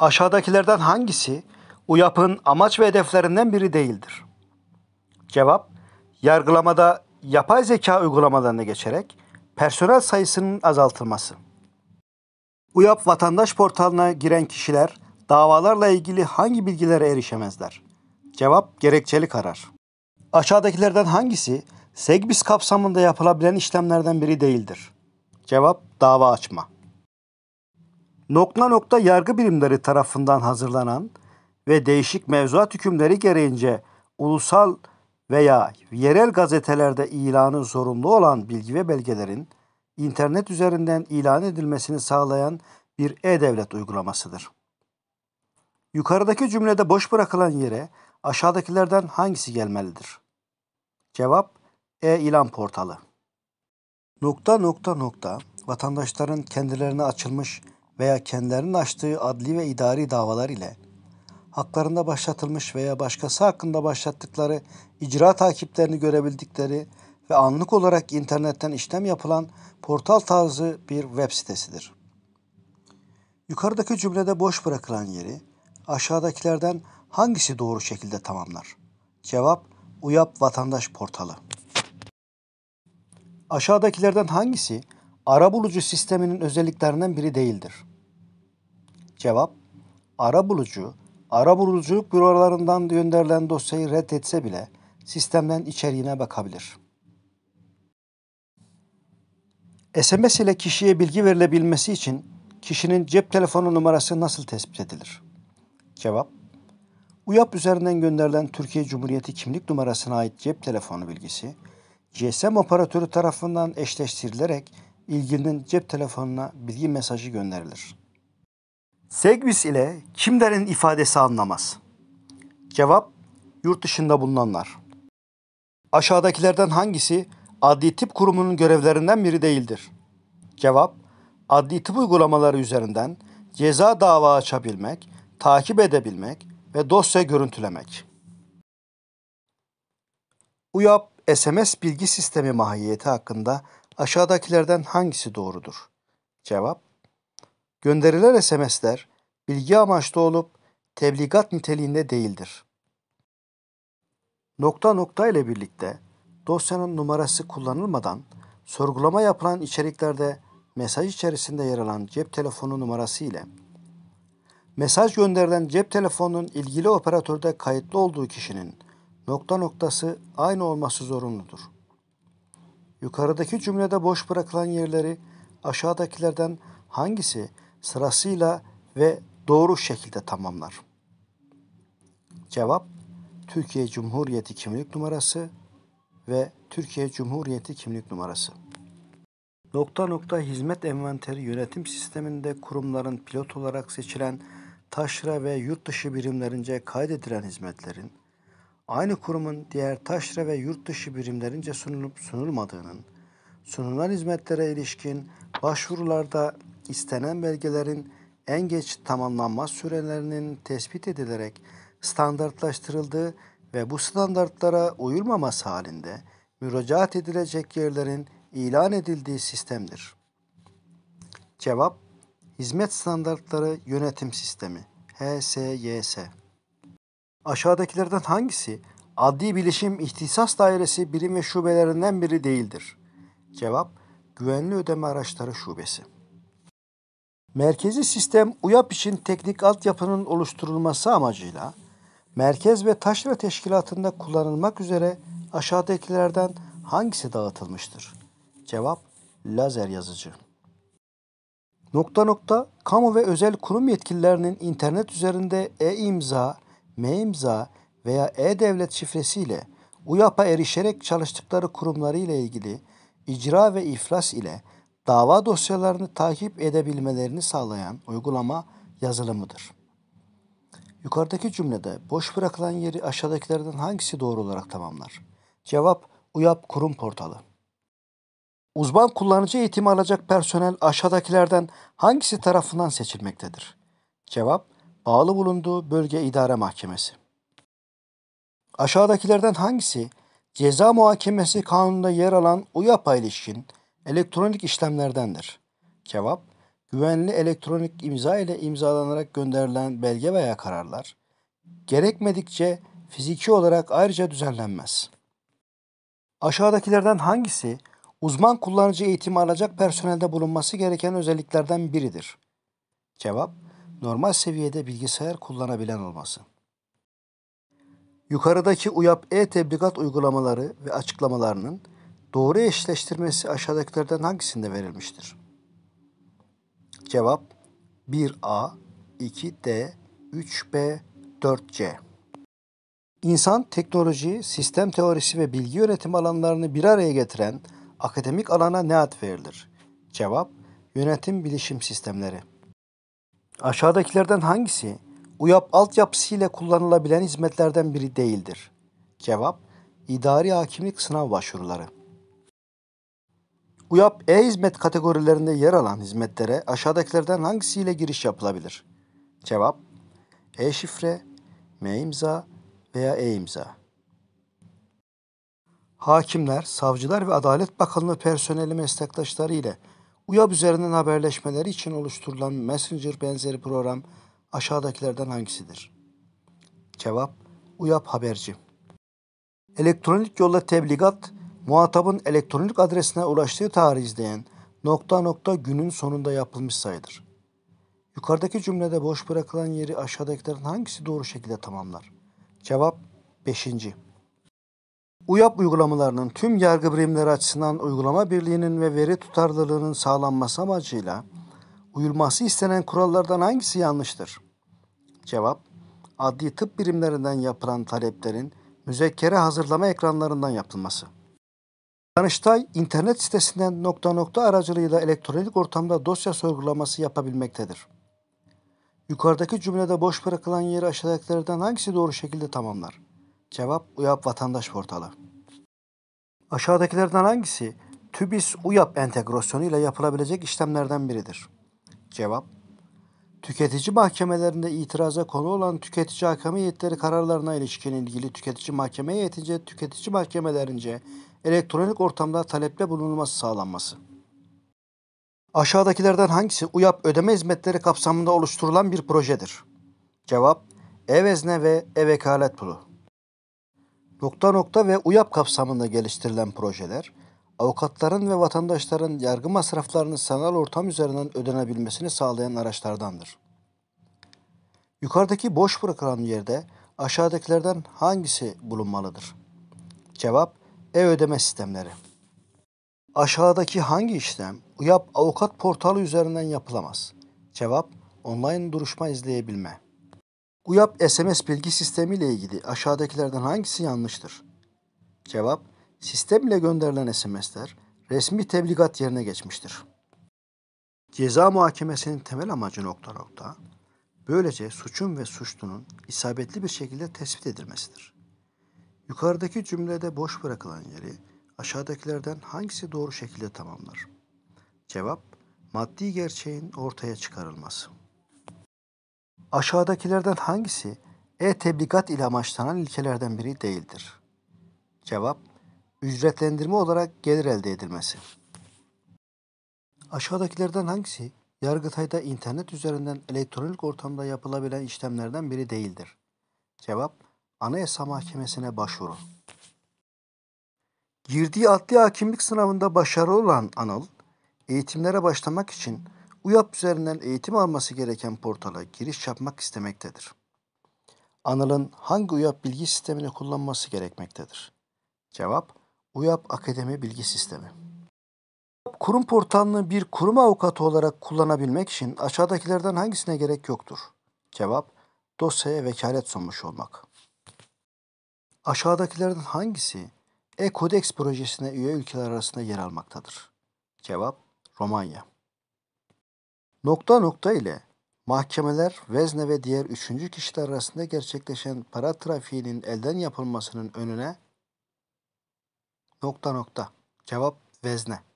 Aşağıdakilerden hangisi UYAP'ın amaç ve hedeflerinden biri değildir? Cevap, yargılamada yapay zeka uygulamalarına geçerek personel sayısının azaltılması. UYAP vatandaş portalına giren kişiler davalarla ilgili hangi bilgilere erişemezler? Cevap gerekçeli karar. Aşağıdakilerden hangisi SEGBİS kapsamında yapılabilen işlemlerden biri değildir? Cevap dava açma nokta nokta yargı birimleri tarafından hazırlanan ve değişik mevzuat hükümleri gereğince ulusal veya yerel gazetelerde ilanı zorunlu olan bilgi ve belgelerin internet üzerinden ilan edilmesini sağlayan bir e-devlet uygulamasıdır. Yukarıdaki cümlede boş bırakılan yere aşağıdakilerden hangisi gelmelidir? Cevap e-ilan portalı. Nokta nokta nokta vatandaşların kendilerine açılmış veya kendilerinin açtığı adli ve idari davalar ile haklarında başlatılmış veya başkası hakkında başlattıkları icra takiplerini görebildikleri ve anlık olarak internetten işlem yapılan portal tarzı bir web sitesidir. Yukarıdaki cümlede boş bırakılan yeri aşağıdakilerden hangisi doğru şekilde tamamlar? Cevap UYAP Vatandaş Portalı. Aşağıdakilerden hangisi arabulucu sisteminin özelliklerinden biri değildir. Cevap, arabulucu, arabuluculuk bürolarından gönderilen dosyayı reddetse bile sistemden içeriğine bakabilir. SMS ile kişiye bilgi verilebilmesi için kişinin cep telefonu numarası nasıl tespit edilir? Cevap, UYAP üzerinden gönderilen Türkiye Cumhuriyeti kimlik numarasına ait cep telefonu bilgisi, GSM operatörü tarafından eşleştirilerek ilgilinin cep telefonuna bilgi mesajı gönderilir. Segwis ile kimlerin ifadesi anlamaz? Cevap yurt dışında bulunanlar. Aşağıdakilerden hangisi adli tip kurumunun görevlerinden biri değildir? Cevap adli tip uygulamaları üzerinden ceza dava açabilmek, takip edebilmek ve dosya görüntülemek. UYAP SMS bilgi sistemi mahiyeti hakkında Aşağıdakilerden hangisi doğrudur? Cevap Gönderilen SMS'ler bilgi amaçlı olup tebligat niteliğinde değildir. Nokta nokta ile birlikte dosyanın numarası kullanılmadan sorgulama yapılan içeriklerde mesaj içerisinde yer alan cep telefonu numarası ile mesaj gönderilen cep telefonunun ilgili operatörde kayıtlı olduğu kişinin nokta noktası aynı olması zorunludur. Yukarıdaki cümlede boş bırakılan yerleri aşağıdakilerden hangisi sırasıyla ve doğru şekilde tamamlar? Cevap Türkiye Cumhuriyeti kimlik numarası ve Türkiye Cumhuriyeti kimlik numarası. Nokta nokta hizmet envanteri yönetim sisteminde kurumların pilot olarak seçilen taşra ve yurt dışı birimlerince kaydedilen hizmetlerin aynı kurumun diğer taşra ve yurt dışı birimlerince sunulup sunulmadığının, sunulan hizmetlere ilişkin başvurularda istenen belgelerin en geç tamamlanma sürelerinin tespit edilerek standartlaştırıldığı ve bu standartlara uyulmaması halinde müracaat edilecek yerlerin ilan edildiği sistemdir. Cevap Hizmet Standartları Yönetim Sistemi HSYS Aşağıdakilerden hangisi adli bilişim ihtisas dairesi birim ve şubelerinden biri değildir? Cevap, güvenli ödeme araçları şubesi. Merkezi sistem UYAP için teknik altyapının oluşturulması amacıyla merkez ve taşra teşkilatında kullanılmak üzere aşağıdakilerden hangisi dağıtılmıştır? Cevap, lazer yazıcı. Nokta nokta, kamu ve özel kurum yetkililerinin internet üzerinde e-imza, M-imza veya E-devlet şifresiyle UYAP'a erişerek çalıştıkları kurumları ile ilgili icra ve iflas ile dava dosyalarını takip edebilmelerini sağlayan uygulama yazılımıdır. Yukarıdaki cümlede boş bırakılan yeri aşağıdakilerden hangisi doğru olarak tamamlar? Cevap UYAP Kurum Portalı. Uzman kullanıcı eğitimi alacak personel aşağıdakilerden hangisi tarafından seçilmektedir? Cevap bağlı bulunduğu bölge idare mahkemesi. Aşağıdakilerden hangisi ceza muhakemesi kanununda yer alan UYAP'a ilişkin elektronik işlemlerdendir? Cevap, güvenli elektronik imza ile imzalanarak gönderilen belge veya kararlar, gerekmedikçe fiziki olarak ayrıca düzenlenmez. Aşağıdakilerden hangisi uzman kullanıcı eğitimi alacak personelde bulunması gereken özelliklerden biridir? Cevap, normal seviyede bilgisayar kullanabilen olması. Yukarıdaki UYAP e-tebligat uygulamaları ve açıklamalarının doğru eşleştirmesi aşağıdakilerden hangisinde verilmiştir? Cevap 1A, 2D, 3B, 4C. İnsan, teknoloji, sistem teorisi ve bilgi yönetimi alanlarını bir araya getiren akademik alana ne ad verilir? Cevap, yönetim bilişim sistemleri. Aşağıdakilerden hangisi UYAP altyapısı ile kullanılabilen hizmetlerden biri değildir? Cevap, İdari Hakimlik Sınav Başvuruları. UYAP E-Hizmet kategorilerinde yer alan hizmetlere aşağıdakilerden hangisiyle giriş yapılabilir? Cevap, E-şifre, M-imza veya E-imza. Hakimler, savcılar ve Adalet Bakanlığı personeli meslektaşları ile UYAP üzerinden haberleşmeleri için oluşturulan Messenger benzeri program aşağıdakilerden hangisidir? Cevap UYAP Haberci Elektronik yolla tebligat, muhatabın elektronik adresine ulaştığı tarihi izleyen nokta nokta günün sonunda yapılmış sayılır. Yukarıdaki cümlede boş bırakılan yeri aşağıdakilerin hangisi doğru şekilde tamamlar? Cevap 5. UYAP uygulamalarının tüm yargı birimleri açısından uygulama birliğinin ve veri tutarlılığının sağlanması amacıyla uyulması istenen kurallardan hangisi yanlıştır? Cevap, adli tıp birimlerinden yapılan taleplerin müzekkere hazırlama ekranlarından yapılması. Danıştay, internet sitesinden nokta nokta aracılığıyla elektronik ortamda dosya sorgulaması yapabilmektedir. Yukarıdaki cümlede boş bırakılan yeri aşağıdakilerden hangisi doğru şekilde tamamlar? Cevap UYAP Vatandaş Portalı. Aşağıdakilerden hangisi TÜBİS UYAP entegrasyonu ile yapılabilecek işlemlerden biridir? Cevap Tüketici mahkemelerinde itiraza konu olan tüketici hakemi heyetleri kararlarına ilişkin ilgili tüketici mahkeme heyetince tüketici mahkemelerince elektronik ortamda talepte bulunulması sağlanması. Aşağıdakilerden hangisi UYAP ödeme hizmetleri kapsamında oluşturulan bir projedir? Cevap, Evezne ve e-vekalet pulu nokta nokta ve UYAP kapsamında geliştirilen projeler, avukatların ve vatandaşların yargı masraflarını sanal ortam üzerinden ödenebilmesini sağlayan araçlardandır. Yukarıdaki boş bırakılan yerde aşağıdakilerden hangisi bulunmalıdır? Cevap E-ödeme sistemleri. Aşağıdaki hangi işlem UYAP avukat portalı üzerinden yapılamaz? Cevap online duruşma izleyebilme. UYAP SMS bilgi sistemi ile ilgili aşağıdakilerden hangisi yanlıştır? Cevap, sistem ile gönderilen SMS'ler resmi tebligat yerine geçmiştir. Ceza muhakemesinin temel amacı nokta nokta, böylece suçun ve suçlunun isabetli bir şekilde tespit edilmesidir. Yukarıdaki cümlede boş bırakılan yeri aşağıdakilerden hangisi doğru şekilde tamamlar? Cevap, maddi gerçeğin ortaya çıkarılması. Aşağıdakilerden hangisi e-tebligat ile amaçlanan ilkelerden biri değildir? Cevap, ücretlendirme olarak gelir elde edilmesi. Aşağıdakilerden hangisi Yargıtay'da internet üzerinden elektronik ortamda yapılabilen işlemlerden biri değildir? Cevap, Anayasa Mahkemesi'ne başvuru. Girdiği adli hakimlik sınavında başarılı olan Anıl, eğitimlere başlamak için UYAP üzerinden eğitim alması gereken portala giriş yapmak istemektedir. Anıl'ın hangi UYAP bilgi sistemini kullanması gerekmektedir? Cevap, UYAP Akademi Bilgi Sistemi. Kurum portalını bir kurum avukatı olarak kullanabilmek için aşağıdakilerden hangisine gerek yoktur? Cevap, dosyaya vekalet sunmuş olmak. Aşağıdakilerden hangisi e-Kodeks projesine üye ülkeler arasında yer almaktadır? Cevap, Romanya. Nokta nokta ile mahkemeler vezne ve diğer üçüncü kişiler arasında gerçekleşen para trafiğinin elden yapılmasının önüne nokta nokta. Cevap vezne.